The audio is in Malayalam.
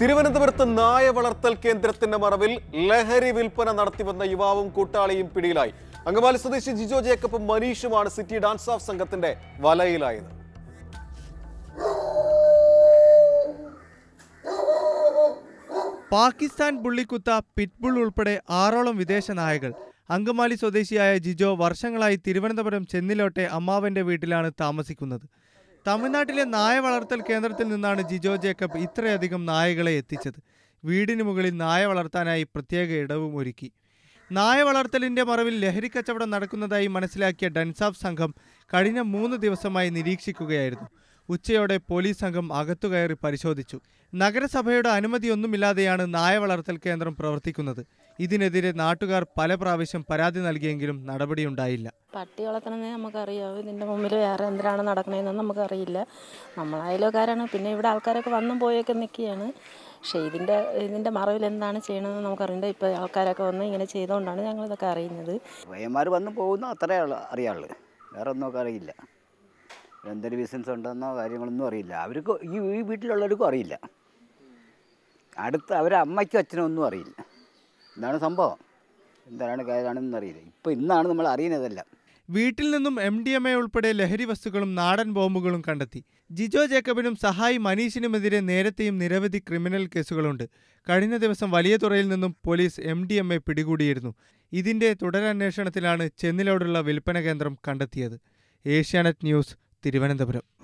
തിരുവനന്തപുരത്ത് നായ വളർത്തൽ കേന്ദ്രത്തിന്റെ മറവിൽ ലഹരി വിൽപ്പന നടത്തിവന്ന യുവാവും കൂട്ടാളിയും പിടിയിലായി അങ്കമാലി സ്വദേശി ജിജോ ജേക്കബും മനീഷുമാണ് സിറ്റി ഡാൻസ് ഓഫ് സംഘത്തിന്റെ വലയിലായത് പാകിസ്ഥാൻ പുള്ളിക്കുത്ത പിറ്റ്ബുൾ ഉൾപ്പെടെ ആറോളം വിദേശ നായകൾ അങ്കമാലി സ്വദേശിയായ ജിജോ വർഷങ്ങളായി തിരുവനന്തപുരം ചെന്നിലോട്ടെ അമ്മാവന്റെ വീട്ടിലാണ് താമസിക്കുന്നത് തമിഴ്നാട്ടിലെ നായ വളർത്തൽ കേന്ദ്രത്തിൽ നിന്നാണ് ജിജോ ജേക്കബ് ഇത്രയധികം നായകളെ എത്തിച്ചത് വീടിന് മുകളിൽ നായ വളർത്താനായി പ്രത്യേക ഇടവും ഒരുക്കി നായ വളർത്തലിന്റെ മറവിൽ ലഹരി കച്ചവടം നടക്കുന്നതായി മനസ്സിലാക്കിയ ഡൻസാഫ് സംഘം കഴിഞ്ഞ മൂന്ന് ദിവസമായി നിരീക്ഷിക്കുകയായിരുന്നു ഉച്ചയോടെ പോലീസ് സംഘം അകത്തു കയറി പരിശോധിച്ചു നഗരസഭയുടെ അനുമതിയൊന്നുമില്ലാതെയാണ് നായ വളർത്തൽ കേന്ദ്രം പ്രവർത്തിക്കുന്നത് ഇതിനെതിരെ നാട്ടുകാർ പല പ്രാവശ്യം പരാതി നൽകിയെങ്കിലും നടപടിയുണ്ടായില്ല പട്ടി വളർത്തണമെന്ന് നമുക്കറിയാം ഇതിൻ്റെ മുമ്പിൽ വേറെ എന്തിനാണ് നടക്കണതെന്ന് നമുക്കറിയില്ല നമ്മൾ കാരണം പിന്നെ ഇവിടെ ആൾക്കാരൊക്കെ വന്നും പോയൊക്കെ നിൽക്കുകയാണ് പക്ഷേ ഇതിൻ്റെ ഇതിൻ്റെ മറവിൽ എന്താണ് ചെയ്യണമെന്ന് നമുക്കറിയണ്ട ഇപ്പോൾ ആൾക്കാരൊക്കെ വന്ന് ഇങ്ങനെ ചെയ്തുകൊണ്ടാണ് ഞങ്ങളിതൊക്കെ അറിയുന്നത് വയ്യന്മാർ വന്ന് പോകുന്ന അത്രയേ അറിയാവുള്ളൂ വേറെ ഒന്നും അറിയില്ല എന്തൊരു ബിസിനസ് ഉണ്ടെന്നോ കാര്യങ്ങളൊന്നും അറിയില്ല അവർക്ക് ഈ ഈ വീട്ടിലുള്ളവർക്കും അറിയില്ല അടുത്ത അവരെ അമ്മയ്ക്കും അച്ഛനും ഒന്നും അറിയില്ല എന്താണ് സംഭവം എന്താണ് കാര്യമാണെന്ന് അറിയില്ല ഇപ്പോൾ ഇന്നാണ് നമ്മൾ അറിയുന്നതെല്ലാം വീട്ടിൽ നിന്നും എം ഡി എം എ ഉൾപ്പെടെ ലഹരി വസ്തുക്കളും നാടൻ ബോംബുകളും കണ്ടെത്തി ജിജോ ജേക്കബിനും സഹായി മനീഷിനുമെതിരെ നേരത്തെയും നിരവധി ക്രിമിനൽ കേസുകളുണ്ട് കഴിഞ്ഞ ദിവസം വലിയ തുറയിൽ നിന്നും police M D M A പിടികൂടിയിരുന്നു ഇതിന്റെ തുടരന്വേഷണത്തിലാണ് ചെന്നിലോടുള്ള വിൽപ്പന കേന്ദ്രം കണ്ടെത്തിയത് ഏഷ്യാനെറ്റ് ന്യൂസ് തിരുവനന്തപുരം